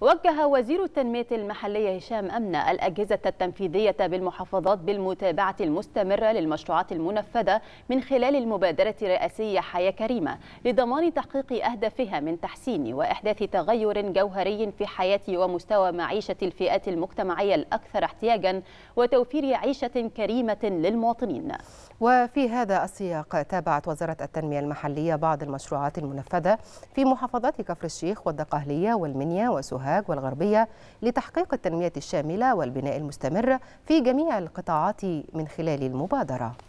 وجه وزير التنمية المحلية هشام أمنة الأجهزة التنفيذية بالمحافظات بالمتابعة المستمرة للمشروعات المنفذة من خلال المبادرة الرئاسية حياة كريمة لضمان تحقيق أهدافها من تحسين وإحداث تغير جوهري في حياة ومستوى معيشة الفئات المجتمعية الأكثر احتياجا وتوفير عيشة كريمة للمواطنين وفي هذا السياق تابعت وزارة التنمية المحلية بعض المشروعات المنفذة في محافظات كفر الشيخ والدقهلية والمنيا وسهيل سوهاج والغربية لتحقيق التنمية الشاملة والبناء المستمر في جميع القطاعات من خلال المبادرة